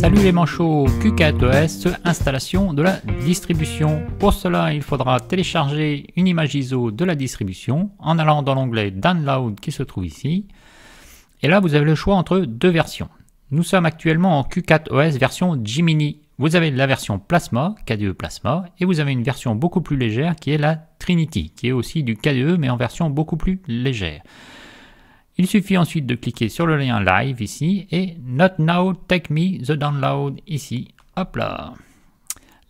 Salut les manchots, Q4OS, installation de la distribution. Pour cela, il faudra télécharger une image ISO de la distribution en allant dans l'onglet Download qui se trouve ici. Et là, vous avez le choix entre deux versions. Nous sommes actuellement en Q4OS version Gmini. Vous avez la version Plasma, KDE e Plasma, et vous avez une version beaucoup plus légère qui est la Trinity, qui est aussi du KDE e, mais en version beaucoup plus légère. Il suffit ensuite de cliquer sur le lien live ici et Not Now Take Me The Download ici. Hop là.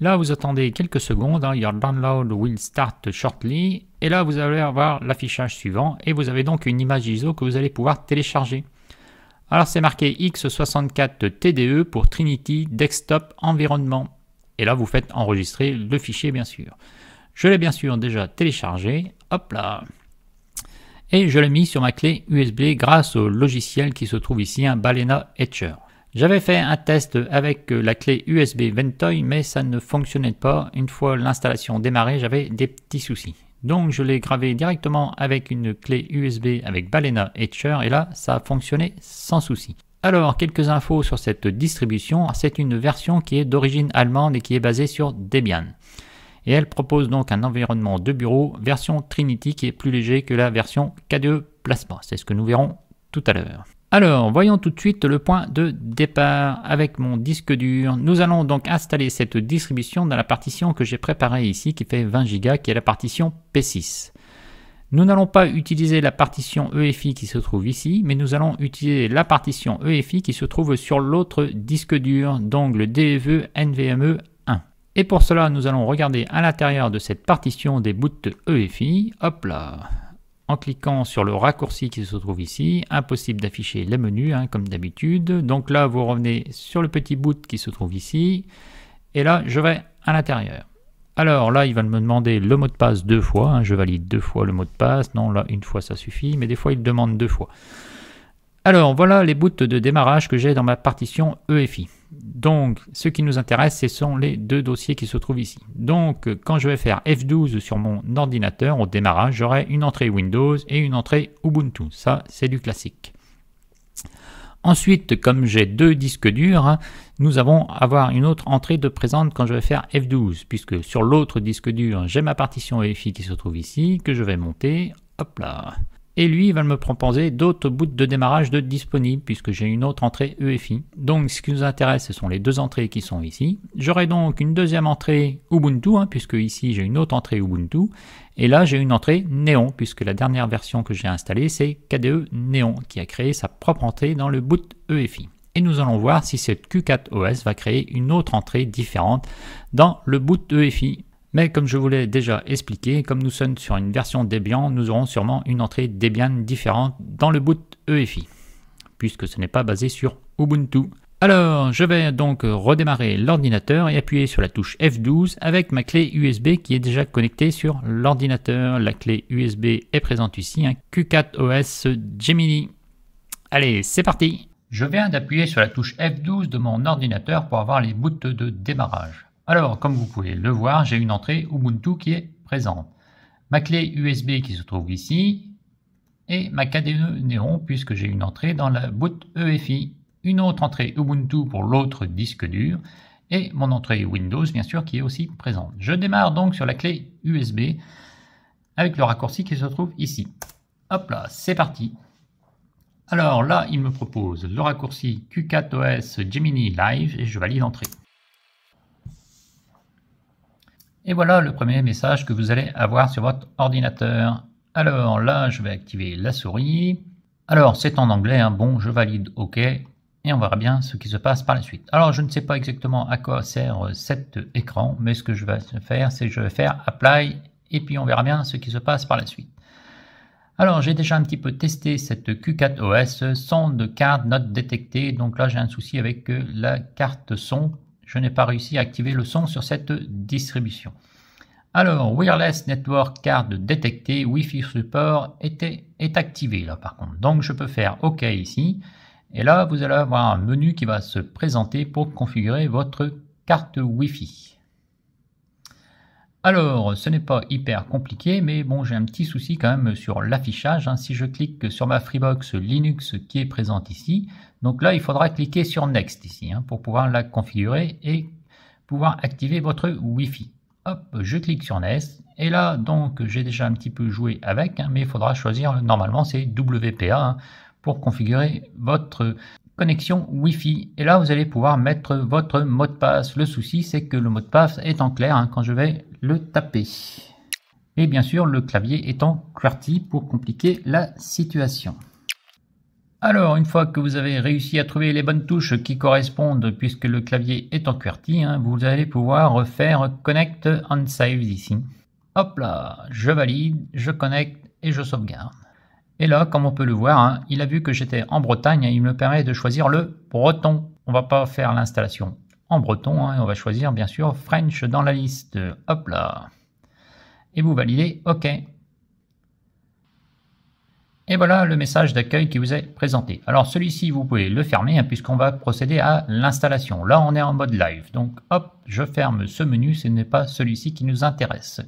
Là, vous attendez quelques secondes. Hein. your download will start shortly. Et là, vous allez avoir l'affichage suivant. Et vous avez donc une image ISO que vous allez pouvoir télécharger. Alors, c'est marqué X64TDE e pour Trinity Desktop Environnement. Et là, vous faites enregistrer le fichier, bien sûr. Je l'ai bien sûr déjà téléchargé. Hop là et je l'ai mis sur ma clé USB grâce au logiciel qui se trouve ici, un hein, Balena Etcher. J'avais fait un test avec euh, la clé USB Ventoy mais ça ne fonctionnait pas. Une fois l'installation démarrée, j'avais des petits soucis. Donc je l'ai gravé directement avec une clé USB avec Balena Etcher et là ça a fonctionné sans souci. Alors quelques infos sur cette distribution, c'est une version qui est d'origine allemande et qui est basée sur Debian. Et elle propose donc un environnement de bureau version Trinity qui est plus léger que la version KDE Plasma. C'est ce que nous verrons tout à l'heure. Alors, voyons tout de suite le point de départ avec mon disque dur. Nous allons donc installer cette distribution dans la partition que j'ai préparée ici qui fait 20 Go qui est la partition P6. Nous n'allons pas utiliser la partition EFI qui se trouve ici, mais nous allons utiliser la partition EFI qui se trouve sur l'autre disque dur, donc le DEVE NVMe et pour cela, nous allons regarder à l'intérieur de cette partition des boots EFI. E Hop là en cliquant sur le raccourci qui se trouve ici, impossible d'afficher les menus hein, comme d'habitude. Donc là, vous revenez sur le petit boot qui se trouve ici. Et là, je vais à l'intérieur. Alors là, il va me demander le mot de passe deux fois. Hein. Je valide deux fois le mot de passe. Non, là, une fois, ça suffit. Mais des fois, il demande deux fois. Alors voilà les boots de démarrage que j'ai dans ma partition EFI. Donc, ce qui nous intéresse, ce sont les deux dossiers qui se trouvent ici. Donc, quand je vais faire F12 sur mon ordinateur au démarrage, j'aurai une entrée Windows et une entrée Ubuntu. Ça, c'est du classique. Ensuite, comme j'ai deux disques durs, hein, nous allons avoir une autre entrée de présente quand je vais faire F12, puisque sur l'autre disque dur, j'ai ma partition EFI qui se trouve ici, que je vais monter, hop là, et lui il va me proposer d'autres bouts de démarrage de disponibles puisque j'ai une autre entrée EFI. Donc ce qui nous intéresse ce sont les deux entrées qui sont ici. J'aurai donc une deuxième entrée Ubuntu hein, puisque ici j'ai une autre entrée Ubuntu et là j'ai une entrée Néon puisque la dernière version que j'ai installée c'est KDE Néon qui a créé sa propre entrée dans le boot EFI et nous allons voir si cette Q4OS va créer une autre entrée différente dans le boot EFI. Mais comme je vous l'ai déjà expliqué, comme nous sommes sur une version Debian, nous aurons sûrement une entrée Debian différente dans le boot EFI, puisque ce n'est pas basé sur Ubuntu. Alors, je vais donc redémarrer l'ordinateur et appuyer sur la touche F12 avec ma clé USB qui est déjà connectée sur l'ordinateur. La clé USB est présente ici, un hein. Q4OS Gemini. Allez, c'est parti Je viens d'appuyer sur la touche F12 de mon ordinateur pour avoir les boots de démarrage. Alors, comme vous pouvez le voir, j'ai une entrée Ubuntu qui est présente. Ma clé USB qui se trouve ici et ma KDE Néon puisque j'ai une entrée dans la boot EFI. Une autre entrée Ubuntu pour l'autre disque dur et mon entrée Windows bien sûr qui est aussi présente. Je démarre donc sur la clé USB avec le raccourci qui se trouve ici. Hop là, c'est parti. Alors là, il me propose le raccourci Q4OS Gemini Live et je valide l'entrée. Et voilà le premier message que vous allez avoir sur votre ordinateur. Alors là, je vais activer la souris. Alors, c'est en anglais, hein. bon, je valide, ok, et on verra bien ce qui se passe par la suite. Alors, je ne sais pas exactement à quoi sert euh, cet écran, mais ce que je vais faire, c'est que je vais faire Apply, et puis on verra bien ce qui se passe par la suite. Alors, j'ai déjà un petit peu testé cette Q4OS, son de carte, note détectée, donc là, j'ai un souci avec euh, la carte son je n'ai pas réussi à activer le son sur cette distribution. Alors, Wireless Network Card détecté, Wi-Fi Support était, est activé là par contre. Donc, je peux faire OK ici. Et là, vous allez avoir un menu qui va se présenter pour configurer votre carte Wi-Fi. Alors, ce n'est pas hyper compliqué, mais bon, j'ai un petit souci quand même sur l'affichage. Hein. Si je clique sur ma Freebox Linux qui est présente ici, donc là, il faudra cliquer sur Next ici hein, pour pouvoir la configurer et pouvoir activer votre Wi-Fi. Hop, je clique sur Next et là, donc, j'ai déjà un petit peu joué avec, hein, mais il faudra choisir, normalement, c'est WPA pour configurer votre connexion Wi-Fi. Et là, vous allez pouvoir mettre votre mot de passe. Le souci, c'est que le mot de passe est en clair hein, quand je vais le taper. Et bien sûr, le clavier est en QWERTY pour compliquer la situation. Alors, une fois que vous avez réussi à trouver les bonnes touches qui correspondent, puisque le clavier est en QWERTY, hein, vous allez pouvoir refaire Connect and Save ici. Hop là, je valide, je connecte et je sauvegarde. Et là, comme on peut le voir, hein, il a vu que j'étais en Bretagne, et il me permet de choisir le breton. On va pas faire l'installation en breton, hein, on va choisir bien sûr French dans la liste. Hop là. Et vous validez OK. Et voilà le message d'accueil qui vous est présenté. Alors celui-ci, vous pouvez le fermer hein, puisqu'on va procéder à l'installation. Là, on est en mode live. Donc hop, je ferme ce menu, ce n'est pas celui-ci qui nous intéresse.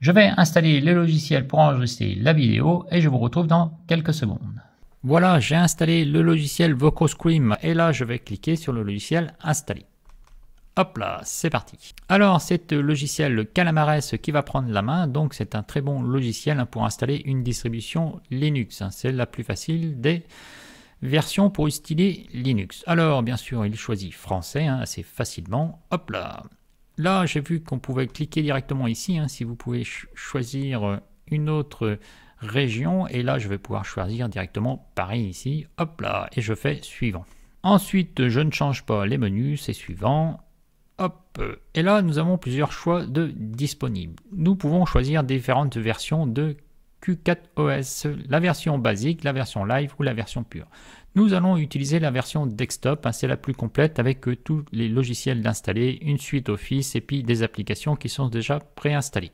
Je vais installer le logiciel pour enregistrer la vidéo et je vous retrouve dans quelques secondes. Voilà, j'ai installé le logiciel VocoScream et là je vais cliquer sur le logiciel installé. Hop là, c'est parti. Alors, c'est le logiciel Calamares qui va prendre la main. Donc, c'est un très bon logiciel pour installer une distribution Linux. C'est la plus facile des versions pour utiliser Linux. Alors, bien sûr, il choisit français hein, assez facilement. Hop là. Là, j'ai vu qu'on pouvait cliquer directement ici, hein, si vous pouvez choisir euh, une autre région. Et là, je vais pouvoir choisir directement Paris ici. Hop là, et je fais suivant. Ensuite, je ne change pas les menus, c'est suivant. Hop, euh, et là, nous avons plusieurs choix de disponibles. Nous pouvons choisir différentes versions de Q4OS, la version basique, la version live ou la version pure. Nous allons utiliser la version desktop, hein, c'est la plus complète avec euh, tous les logiciels d'installer, une suite Office et puis des applications qui sont déjà préinstallées.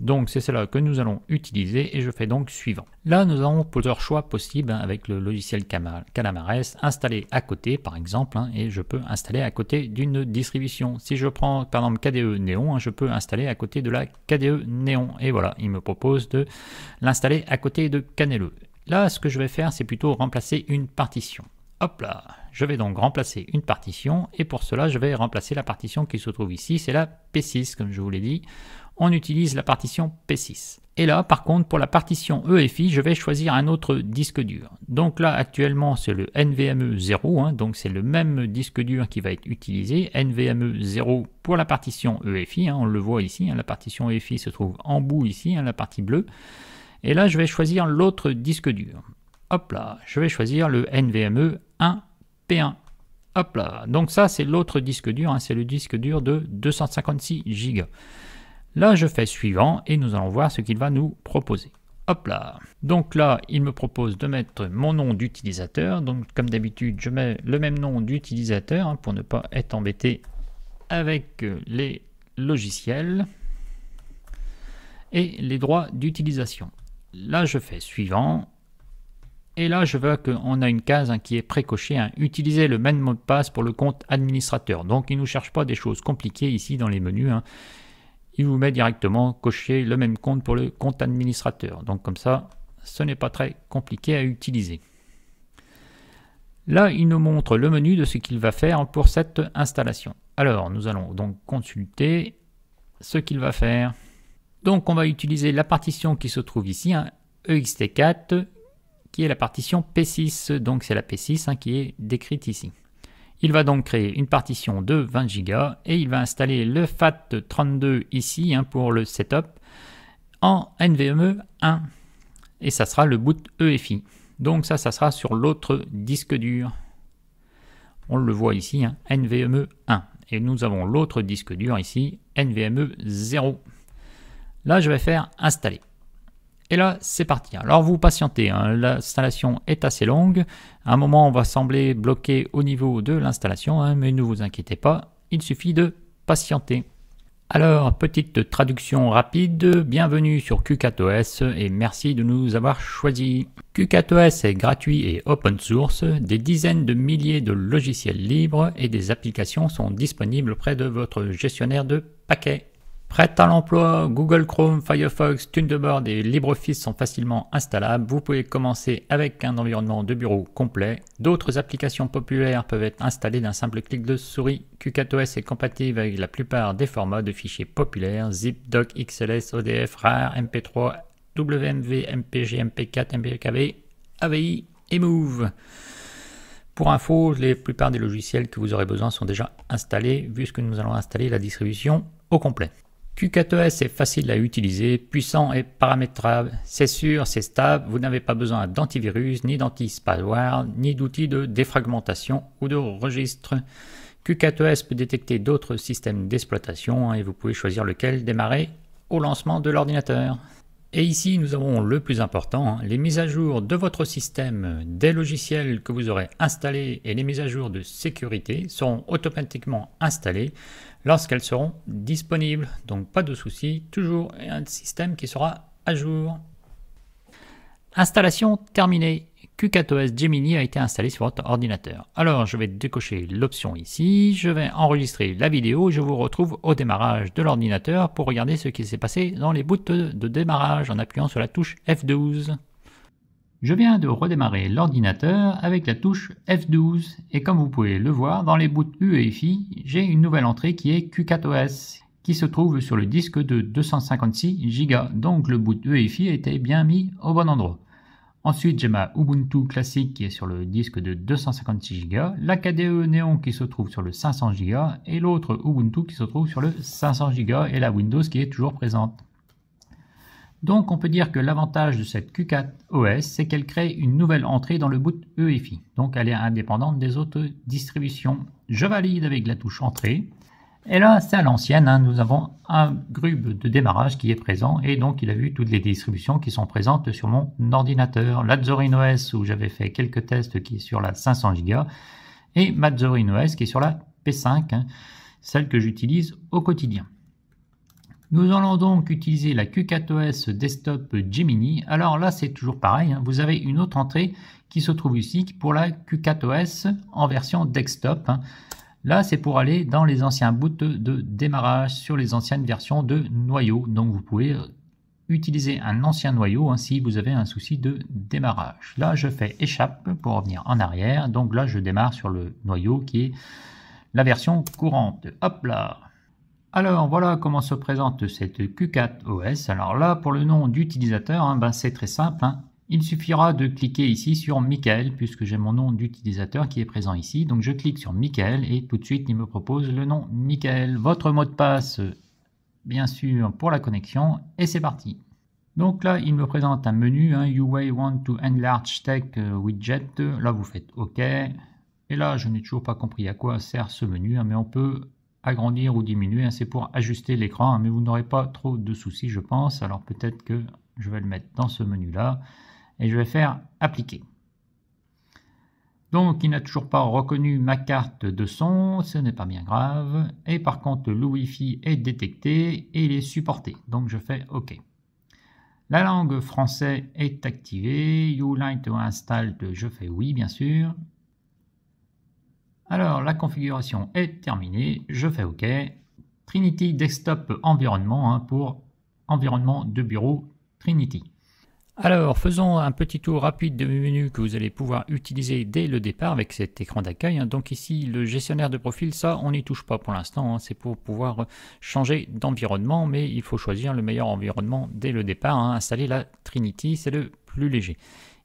Donc c'est cela que nous allons utiliser et je fais donc suivant. Là nous avons plusieurs choix possibles hein, avec le logiciel Calamares, installé à côté par exemple hein, et je peux installer à côté d'une distribution. Si je prends par exemple KDE Neon, je peux installer à côté de la KDE Néon et voilà il me propose de l'installer à côté de Canelo. Là, ce que je vais faire, c'est plutôt remplacer une partition. Hop là, je vais donc remplacer une partition et pour cela, je vais remplacer la partition qui se trouve ici, c'est la P6 comme je vous l'ai dit. On utilise la partition P6. Et là, par contre, pour la partition EFI, je vais choisir un autre disque dur. Donc là, actuellement, c'est le NVMe 0, hein, donc c'est le même disque dur qui va être utilisé, NVMe 0 pour la partition EFI, hein, on le voit ici, hein, la partition EFI se trouve en bout ici, la partie bleue. Et là, je vais choisir l'autre disque dur. Hop là, je vais choisir le NVMe 1P1. Hop là, donc ça c'est l'autre disque dur, hein. c'est le disque dur de 256 Go. Là, je fais suivant et nous allons voir ce qu'il va nous proposer. Hop là. Donc là, il me propose de mettre mon nom d'utilisateur. Donc comme d'habitude, je mets le même nom d'utilisateur hein, pour ne pas être embêté avec euh, les logiciels et les droits d'utilisation. Là, je fais suivant. Et là, je vois qu'on a une case hein, qui est précochée. Hein. Utiliser le même mot de passe pour le compte administrateur. Donc, il ne nous cherche pas des choses compliquées ici dans les menus. Hein. Il vous met directement cocher le même compte pour le compte administrateur. Donc, comme ça, ce n'est pas très compliqué à utiliser. Là, il nous montre le menu de ce qu'il va faire pour cette installation. Alors, nous allons donc consulter ce qu'il va faire. Donc on va utiliser la partition qui se trouve ici, EXT4, hein, e qui est la partition P6, donc c'est la P6 hein, qui est décrite ici. Il va donc créer une partition de 20 Go et il va installer le FAT32 ici hein, pour le setup en NVMe 1 et ça sera le boot EFI. Donc ça, ça sera sur l'autre disque dur. On le voit ici, NVMe 1. Et nous avons l'autre disque dur ici, NVMe 0. Là, je vais faire installer. Et là, c'est parti. Alors, vous patientez. Hein. L'installation est assez longue. À un moment, on va sembler bloqué au niveau de l'installation, hein, mais ne vous inquiétez pas. Il suffit de patienter. Alors, petite traduction rapide, bienvenue sur Q4OS et merci de nous avoir choisis. os est gratuit et open source, des dizaines de milliers de logiciels libres et des applications sont disponibles auprès de votre gestionnaire de paquets. Prête à l'emploi, Google Chrome, Firefox, Thunderbird et LibreOffice sont facilement installables. Vous pouvez commencer avec un environnement de bureau complet. D'autres applications populaires peuvent être installées d'un simple clic de souris. Q4OS est compatible avec la plupart des formats de fichiers populaires zip, doc, XLS, ODF, RAR, MP3, WMV, MPG, MP4, MPKV, AVI et Move. Pour info, les plupart des logiciels que vous aurez besoin sont déjà installés, vu ce que nous allons installer la distribution au complet. Q4S e est facile à utiliser, puissant et paramétrable. C'est sûr, c'est stable, vous n'avez pas besoin d'antivirus, ni danti ni d'outils de défragmentation ou de registre. Q4S e peut détecter d'autres systèmes d'exploitation et vous pouvez choisir lequel démarrer au lancement de l'ordinateur. Et ici, nous avons le plus important, hein, les mises à jour de votre système, des logiciels que vous aurez installés et les mises à jour de sécurité seront automatiquement installées lorsqu'elles seront disponibles. Donc pas de souci, toujours un système qui sera à jour. Installation terminée. Q4OS Gemini a été installé sur votre ordinateur. Alors je vais décocher l'option ici, je vais enregistrer la vidéo, et je vous retrouve au démarrage de l'ordinateur pour regarder ce qui s'est passé dans les bouts de démarrage en appuyant sur la touche F12. Je viens de redémarrer l'ordinateur avec la touche F12 et comme vous pouvez le voir dans les bouts UEFI, j'ai une nouvelle entrée qui est Q4OS qui se trouve sur le disque de 256 Go. Donc le boot UEFI a été bien mis au bon endroit. Ensuite, j'ai ma Ubuntu classique qui est sur le disque de 256 Go, la KDE Neon qui se trouve sur le 500 Go et l'autre Ubuntu qui se trouve sur le 500 Go et la Windows qui est toujours présente. Donc on peut dire que l'avantage de cette Q4 OS, c'est qu'elle crée une nouvelle entrée dans le boot EFI. Donc elle est indépendante des autres distributions. Je valide avec la touche entrée. Et là, c'est à l'ancienne, hein, nous avons un grub de démarrage qui est présent et donc il a vu toutes les distributions qui sont présentes sur mon ordinateur. La Zorin OS où j'avais fait quelques tests qui est sur la 500 Go et Zorin OS qui est sur la P5, hein, celle que j'utilise au quotidien. Nous allons donc utiliser la Q4OS Desktop Gemini. Alors là, c'est toujours pareil. Hein. Vous avez une autre entrée qui se trouve ici pour la Q4OS en version desktop. Là, c'est pour aller dans les anciens bouts de démarrage sur les anciennes versions de noyaux. Donc, vous pouvez utiliser un ancien noyau hein, si vous avez un souci de démarrage. Là, je fais échappe pour revenir en arrière. Donc là, je démarre sur le noyau qui est la version courante. Hop là alors voilà comment se présente cette Q4 OS. Alors là, pour le nom d'utilisateur, hein, ben, c'est très simple. Hein. Il suffira de cliquer ici sur Michael puisque j'ai mon nom d'utilisateur qui est présent ici. Donc je clique sur Michael et tout de suite il me propose le nom Michael. Votre mot de passe bien sûr pour la connexion et c'est parti. Donc là il me présente un menu hein. You way want to enlarge tech widget. Là vous faites OK. Et là je n'ai toujours pas compris à quoi sert ce menu hein, mais on peut agrandir ou diminuer. Hein. c'est pour ajuster l'écran mais vous n'aurez pas trop de soucis je pense. Alors peut-être que je vais le mettre dans ce menu là et je vais faire appliquer. Donc il n'a toujours pas reconnu ma carte de son, ce n'est pas bien grave. Et par contre le Wi-Fi est détecté et il est supporté, donc je fais OK. La langue française est activée, You like to install, je fais oui bien sûr. Alors la configuration est terminée, je fais OK. Trinity Desktop Environnement hein, pour environnement de bureau Trinity. Alors, faisons un petit tour rapide de menu que vous allez pouvoir utiliser dès le départ avec cet écran d'accueil. Hein. Donc ici, le gestionnaire de profil, ça, on n'y touche pas pour l'instant. Hein. C'est pour pouvoir changer d'environnement, mais il faut choisir le meilleur environnement dès le départ. Hein. Installer la Trinity, c'est le plus léger.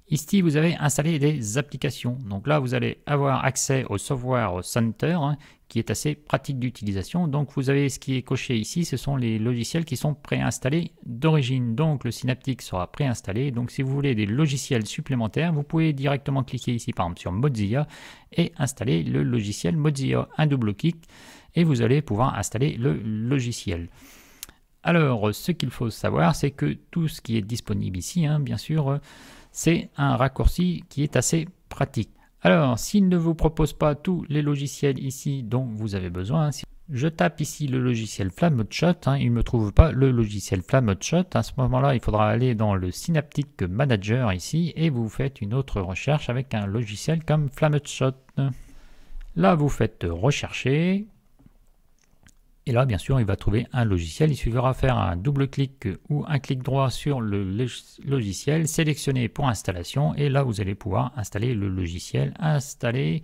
Ici, vous avez installé des applications. Donc là, vous allez avoir accès au Software Center hein, qui est assez pratique d'utilisation. Donc vous avez ce qui est coché ici, ce sont les logiciels qui sont préinstallés d'origine. Donc le Synaptic sera préinstallé. Donc si vous voulez des logiciels supplémentaires, vous pouvez directement cliquer ici par exemple sur Mozilla et installer le logiciel Mozilla. Un double clic et vous allez pouvoir installer le logiciel. Alors ce qu'il faut savoir, c'est que tout ce qui est disponible ici, hein, bien sûr, euh, c'est un raccourci qui est assez pratique. Alors, s'il ne vous propose pas tous les logiciels ici dont vous avez besoin, je tape ici le logiciel Flamshot, hein, il ne me trouve pas le logiciel chat À ce moment-là, il faudra aller dans le Synaptic Manager ici et vous faites une autre recherche avec un logiciel comme chat Là, vous faites rechercher, et là, bien sûr, il va trouver un logiciel. Il suffira faire un double clic ou un clic droit sur le logiciel, sélectionner pour installation. Et là, vous allez pouvoir installer le logiciel, installer.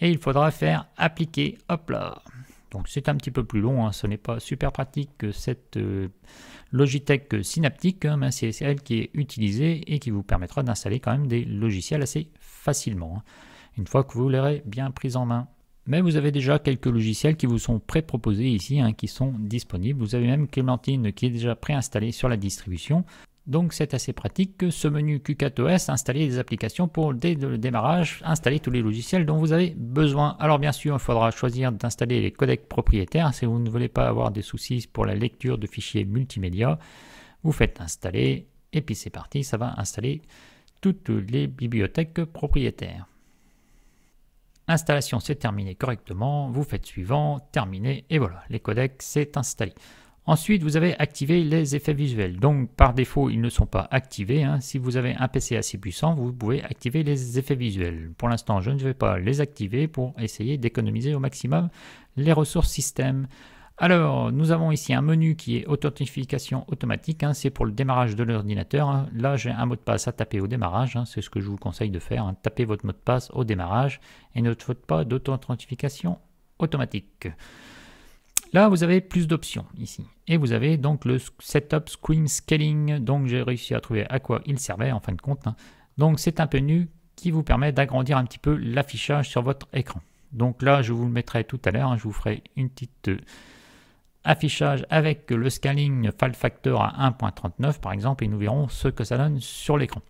Et il faudra faire appliquer. Hop là. Donc c'est un petit peu plus long, hein. ce n'est pas super pratique que cette euh, Logitech synaptique hein, mais c'est elle qui est utilisée et qui vous permettra d'installer quand même des logiciels assez facilement, hein. une fois que vous l'aurez bien prise en main. Mais vous avez déjà quelques logiciels qui vous sont pré-proposés ici, hein, qui sont disponibles. Vous avez même Clémentine qui est déjà pré-installée sur la distribution. Donc c'est assez pratique que ce menu Q4OS installer des applications pour dès le démarrage, installer tous les logiciels dont vous avez besoin. Alors bien sûr, il faudra choisir d'installer les codecs propriétaires si vous ne voulez pas avoir des soucis pour la lecture de fichiers multimédia. Vous faites installer et puis c'est parti, ça va installer toutes les bibliothèques propriétaires. Installation, s'est terminée correctement. Vous faites suivant, terminé, et voilà, les codecs, s'est installé. Ensuite, vous avez activé les effets visuels. Donc, par défaut, ils ne sont pas activés. Hein. Si vous avez un PC assez puissant, vous pouvez activer les effets visuels. Pour l'instant, je ne vais pas les activer pour essayer d'économiser au maximum les ressources système. Alors, nous avons ici un menu qui est authentification automatique. Hein. c'est pour le démarrage de l'ordinateur. Hein. Là, j'ai un mot de passe à taper au démarrage. Hein. c'est ce que je vous conseille de faire. Tapez votre mot de passe au démarrage et ne faute pas d'authentification automatique. Là, vous avez plus d'options ici. Et vous avez donc le setup screen scaling. Donc, j'ai réussi à trouver à quoi il servait en fin de compte. Donc, c'est un menu qui vous permet d'agrandir un petit peu l'affichage sur votre écran. Donc là, je vous le mettrai tout à l'heure. je vous ferai une petite affichage avec le scaling File Factor à 1.39 par exemple et nous verrons ce que ça donne sur l'écran.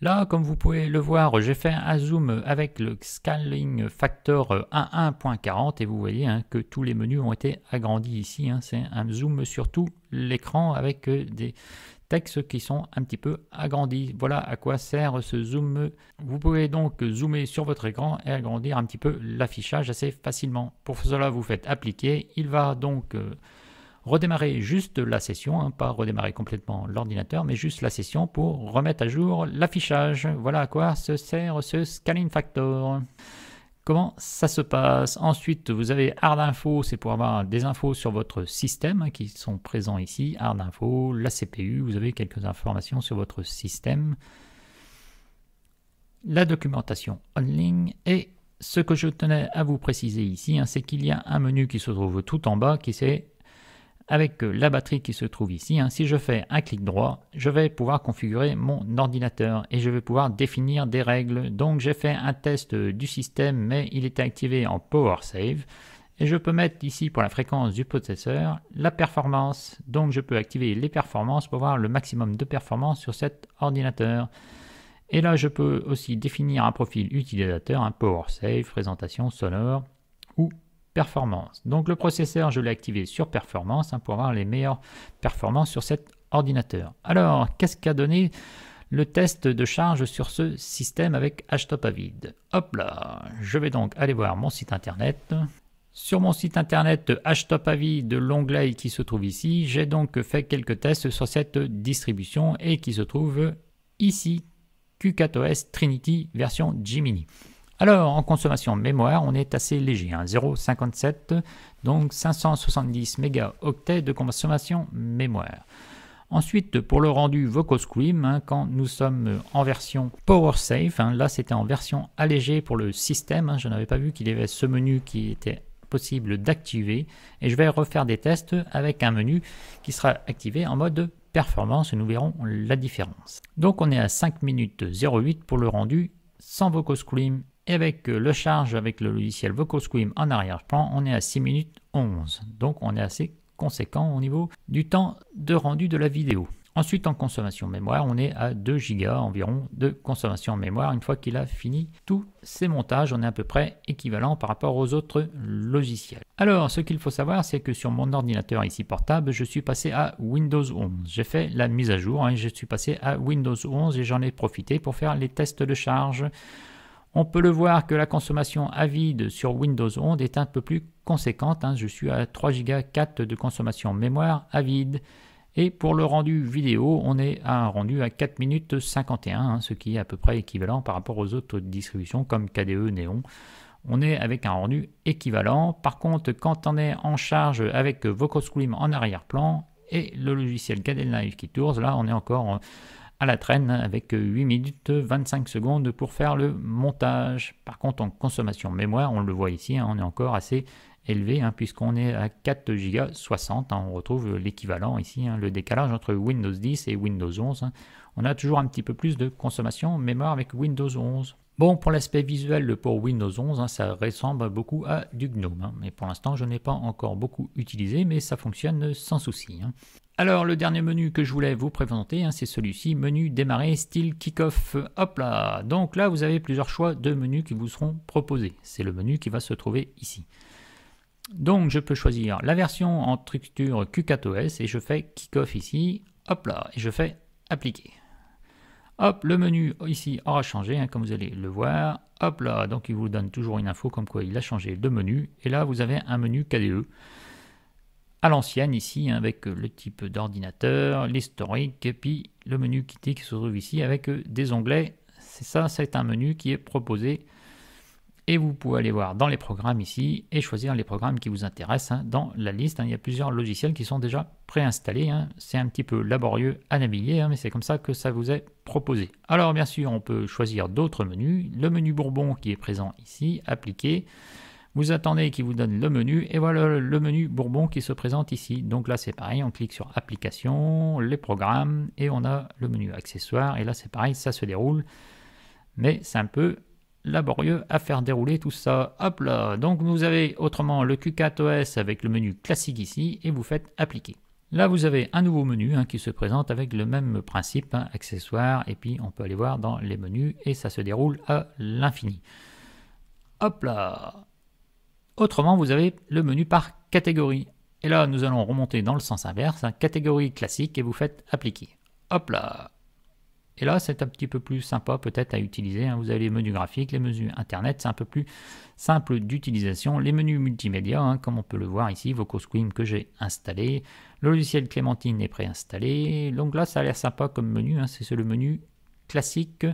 Là, comme vous pouvez le voir, j'ai fait un zoom avec le scaling factor 1.40 et vous voyez hein, que tous les menus ont été agrandis ici. Hein. C'est un zoom sur tout l'écran avec euh, des textes qui sont un petit peu agrandis. Voilà à quoi sert ce zoom. Vous pouvez donc zoomer sur votre écran et agrandir un petit peu l'affichage assez facilement. Pour cela, vous faites appliquer. Il va donc... Euh, redémarrer juste la session, hein, pas redémarrer complètement l'ordinateur, mais juste la session pour remettre à jour l'affichage. Voilà à quoi se sert ce scaling factor comment ça se passe. Ensuite, vous avez Hard Info, c'est pour avoir des infos sur votre système hein, qui sont présents ici. Hard Info, la CPU, vous avez quelques informations sur votre système. La documentation en ligne et ce que je tenais à vous préciser ici, hein, c'est qu'il y a un menu qui se trouve tout en bas qui c'est avec euh, la batterie qui se trouve ici, hein. si je fais un clic droit, je vais pouvoir configurer mon ordinateur et je vais pouvoir définir des règles. Donc j'ai fait un test euh, du système, mais il était activé en Power Save. Et je peux mettre ici pour la fréquence du processeur la performance. Donc je peux activer les performances pour voir le maximum de performance sur cet ordinateur. Et là, je peux aussi définir un profil utilisateur, un hein, Power Save, présentation sonore ou donc le processeur, je l'ai activé sur performance hein, pour avoir les meilleures performances sur cet ordinateur. Alors, qu'est-ce qu'a donné le test de charge sur ce système avec HTOP à Hop là, je vais donc aller voir mon site internet. Sur mon site internet HTOP avid de l'onglet qui se trouve ici, j'ai donc fait quelques tests sur cette distribution et qui se trouve ici, Q4OS Trinity version Gmini. Alors, en consommation mémoire, on est assez léger, 0,57, hein. donc 570 mégaoctets de consommation mémoire. Ensuite, pour le rendu VocoScream, scream, hein, quand nous sommes en version power safe, hein, là c'était en version allégée pour le système, je n'avais pas vu qu'il y avait ce menu qui était possible d'activer, et je vais refaire des tests avec un menu qui sera activé en mode performance, et nous verrons la différence. Donc on est à 5 minutes 08 pour le rendu sans scream. Et avec euh, le charge avec le logiciel Vocal Scream en arrière-plan, on est à 6 minutes 11. Donc on est assez conséquent au niveau du temps de rendu de la vidéo. Ensuite, en consommation mémoire, on est à 2 Go environ de consommation mémoire. Une fois qu'il a fini tous ses montages, on est à peu près équivalent par rapport aux autres logiciels. Alors, ce qu'il faut savoir, c'est que sur mon ordinateur ici portable, je suis passé à Windows 11. J'ai fait la mise à jour, hein, et je suis passé à Windows 11 et j'en ai profité pour faire les tests de charge on peut le voir que la consommation à vide sur Windows 11 est un peu plus conséquente. Hein. Je suis à 3 Go 4 de consommation mémoire à vide. Et pour le rendu vidéo, on est à un rendu à 4 minutes 51, hein, ce qui est à peu près équivalent par rapport aux autres distributions comme KDE, Néon. On est avec un rendu équivalent. Par contre, quand on est en charge avec VocalScream en arrière-plan et le logiciel Live qui tourne, là on est encore à la traîne avec 8 minutes 25 secondes pour faire le montage. Par contre, en consommation mémoire, on le voit ici, hein, on est encore assez élevé hein, puisqu'on est à 4 Go 60. on retrouve l'équivalent ici, hein, le décalage entre Windows 10 et Windows 11. On a toujours un petit peu plus de consommation mémoire avec Windows 11. Bon, pour l'aspect visuel pour Windows 11, ça ressemble beaucoup à du GNOME. mais pour l'instant, je n'ai pas encore beaucoup utilisé, mais ça fonctionne sans souci. Alors le dernier menu que je voulais vous présenter, hein, c'est celui-ci, menu démarrer style kick-off. Hop là Donc là, vous avez plusieurs choix de menus qui vous seront proposés. C'est le menu qui va se trouver ici. Donc je peux choisir la version en structure Q4OS et je fais kick-off ici. Hop là Et je fais appliquer. Hop, le menu ici aura changé, hein, comme vous allez le voir. Hop là, donc il vous donne toujours une info comme quoi il a changé de menu. Et là, vous avez un menu KDE à l'ancienne ici, hein, avec euh, le type d'ordinateur, l'historique, et puis le menu qui se trouve ici avec euh, des onglets. C'est ça, c'est un menu qui est proposé. Et vous pouvez aller voir dans les programmes ici et choisir les programmes qui vous intéressent hein, dans la liste. Hein. il y a plusieurs logiciels qui sont déjà préinstallés. C'est un petit peu laborieux à naviguer, mais c'est comme ça que ça vous est proposé. Alors bien sûr, on peut choisir d'autres menus. Le menu Bourbon qui est présent ici, appliqué. Vous attendez qu'il vous donne le menu et voilà le menu Bourbon qui se présente ici. Donc là c'est pareil, on clique sur application, les programmes et on a le menu accessoires et là c'est pareil, ça se déroule. Mais c'est un peu laborieux à faire dérouler tout ça. Hop là Donc vous avez autrement le Q4OS avec le menu classique ici et vous faites appliquer. Là, vous avez un nouveau menu hein, qui se présente avec le même principe, hein, accessoires, et puis on peut aller voir dans les menus, et ça se déroule à l'infini. Hop là Autrement, vous avez le menu par catégorie. Et là, nous allons remonter dans le sens inverse, hein, catégorie classique, et vous faites appliquer. Hop là Et là, c'est un petit peu plus sympa peut-être à utiliser. Hein. Vous avez les menus graphiques, les menus Internet, c'est un peu plus simple d'utilisation. Les menus multimédia, hein, comme on peut le voir ici, VocoSquim que j'ai installé. Le logiciel Clémentine est préinstallé. Donc là, ça a l'air sympa comme menu. c'est le menu classique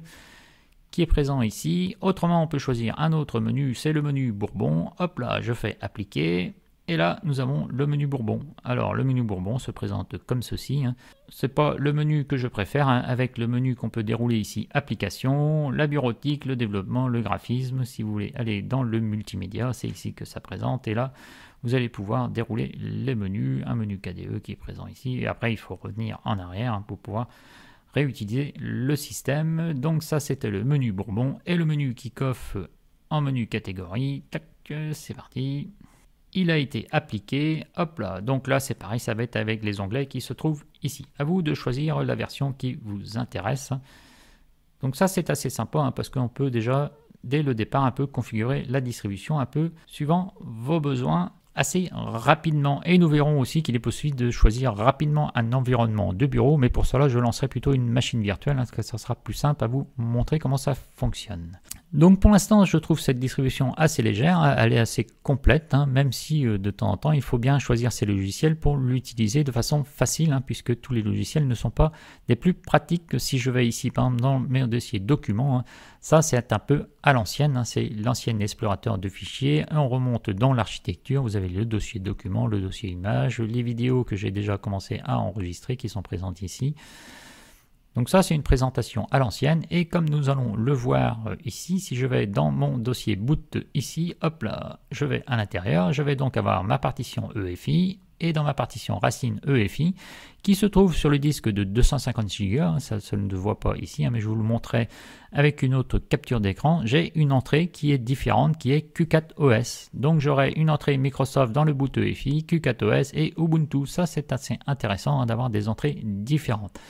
qui est présent ici. Autrement, on peut choisir un autre menu, c'est le menu Bourbon. Hop là, je fais appliquer. Et là, nous avons le menu Bourbon. Alors, le menu Bourbon se présente comme ceci. Hein. C'est pas le menu que je préfère, hein. avec le menu qu'on peut dérouler ici, application, la bureautique, le développement, le graphisme. Si vous voulez aller dans le multimédia, c'est ici que ça présente. Et là, vous allez pouvoir dérouler les menus, un menu KDE qui est présent ici. Et après, il faut revenir en arrière hein, pour pouvoir réutiliser le système. Donc ça c'était le menu Bourbon et le menu Kickoff en menu catégorie. Tac, c'est parti. Il a été appliqué. Hop là. Donc là c'est pareil, ça va être avec les onglets qui se trouvent ici. À vous de choisir la version qui vous intéresse. Donc ça c'est assez sympa hein, parce qu'on peut déjà dès le départ un peu configurer la distribution un peu suivant vos besoins assez rapidement. Et nous verrons aussi qu'il est possible de choisir rapidement un environnement de bureau, mais pour cela je lancerai plutôt une machine virtuelle, hein, parce que ça sera plus simple à vous montrer comment ça fonctionne. Donc pour l'instant, je trouve cette distribution assez légère, elle est assez complète, hein, même si euh, de temps en temps, il faut bien choisir ses logiciels pour l'utiliser de façon facile, hein, puisque tous les logiciels ne sont pas des plus pratiques si je vais ici, par exemple, dans mes dossiers documents. Hein. ça, c'est un peu à l'ancienne, c'est l'ancien explorateur de fichiers. On remonte dans l'architecture, vous avez le dossier documents, le dossier image, les vidéos que j'ai déjà commencé à enregistrer qui sont présentes ici. Donc ça, c'est une présentation à l'ancienne. Et comme nous allons le voir euh, ici, si je vais dans mon dossier boot ici, hop là, je vais à l'intérieur. Je vais donc avoir ma partition EFI et dans ma partition racine EFI qui se trouve sur le disque de 250 Go. Hein, ça, ne se voit pas ici, hein, mais je vous le montrerai avec une autre capture d'écran. J'ai une entrée qui est différente, qui est Q4OS. Donc j'aurai une entrée Microsoft dans le boot EFI, Q4OS et Ubuntu. Ça, c'est assez intéressant hein, d'avoir des entrées différentes.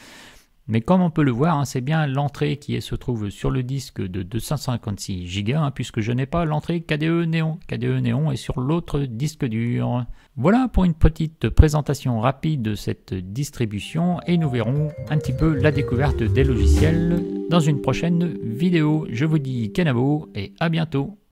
Mais comme on peut le voir, hein, c'est bien l'entrée qui se trouve sur le disque de 256 Go, hein, puisque je n'ai pas l'entrée KDE Néon. KDE Néon est sur l'autre disque dur. Voilà pour une petite présentation rapide de cette distribution et nous verrons un petit peu la découverte des logiciels dans une prochaine vidéo. Je vous dis Kenabo et à bientôt.